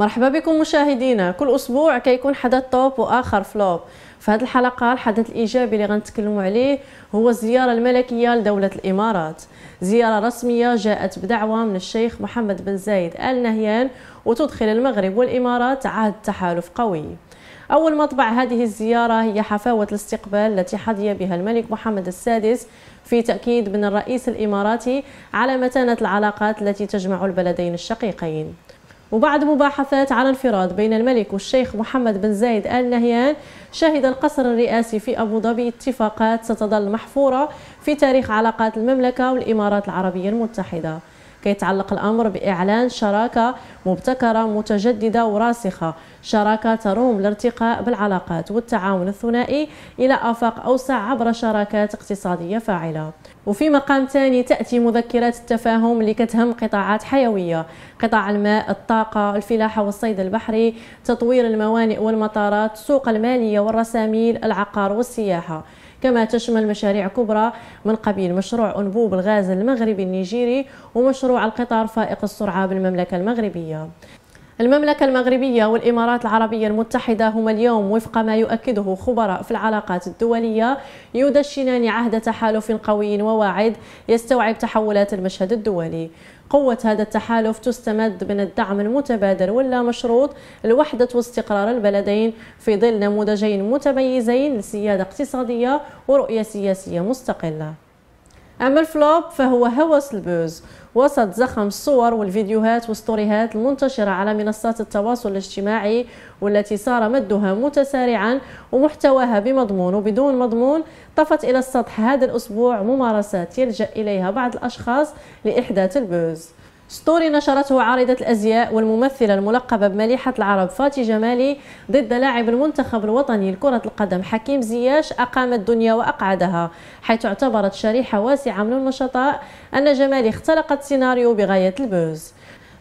مرحبا بكم مشاهدينا كل اسبوع كيكون حدث توب واخر فلوب في هذه الحلقه الحدث الايجابي اللي غنتكلموا عليه هو الزياره الملكيه لدوله الامارات زياره رسميه جاءت بدعوه من الشيخ محمد بن زايد ال نهيان وتدخل المغرب والامارات عهد تحالف قوي أول مطبع هذه الزيارة هي حفاوة الاستقبال التي حظي بها الملك محمد السادس في تأكيد من الرئيس الإماراتي على متانة العلاقات التي تجمع البلدين الشقيقين وبعد مباحثات على انفراد بين الملك والشيخ محمد بن زايد آل نهيان شهد القصر الرئاسي في أبو ظبي اتفاقات ستظل محفورة في تاريخ علاقات المملكة والإمارات العربية المتحدة كيتعلق الأمر بإعلان شراكة مبتكرة متجددة وراسخة شراكة تروم الارتقاء بالعلاقات والتعاون الثنائي إلى آفاق أوسع عبر شراكات اقتصادية فاعلة وفي مقام ثاني تأتي مذكرات التفاهم اللي كتهم قطاعات حيوية قطاع الماء الطاقة الفلاحة والصيد البحري تطوير الموانئ والمطارات السوق المالية والرساميل العقار والسياحة كما تشمل مشاريع كبرى من قبيل مشروع أنبوب الغاز المغربي النيجيري ومشروع القطار فائق السرعة بالمملكة المغربية المملكة المغربية والإمارات العربية المتحدة هما اليوم وفق ما يؤكده خبراء في العلاقات الدولية يدشنان عهد تحالف قوي وواعد يستوعب تحولات المشهد الدولي قوة هذا التحالف تستمد من الدعم المتبادل واللا مشروط لوحدة واستقرار البلدين في ظل نموذجين متميزين لسيادة اقتصادية ورؤية سياسية مستقلة أما الفلوب فهو هوس البوز وسط زخم الصور والفيديوهات والستوريهات المنتشرة على منصات التواصل الاجتماعي والتي صار مدها متسارعا ومحتواها بمضمون وبدون مضمون طفت إلى السطح هذا الأسبوع ممارسات يلجأ إليها بعض الأشخاص لإحداث البوز ستوري نشرته عارضة الأزياء والممثلة الملقبة بمليحة العرب فاتي جمالي ضد لاعب المنتخب الوطني لكرة القدم حكيم زياش أقام الدنيا وأقعدها حيث اعتبرت شريحة واسعة من النشطاء أن جمالي اختلقت سيناريو بغاية البوز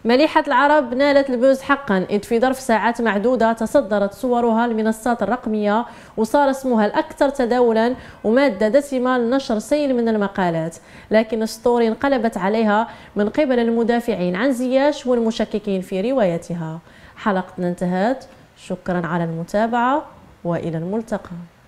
مليحة العرب نالت البوز حقا إذ في ظرف ساعات معدودة تصدرت صورها المنصات الرقمية وصار اسمها الأكثر تداولا ومادة دسمة لنشر سيل من المقالات لكن السطور انقلبت عليها من قبل المدافعين عن زياش والمشككين في روايتها حلقتنا انتهت شكرا على المتابعة وإلى الملتقى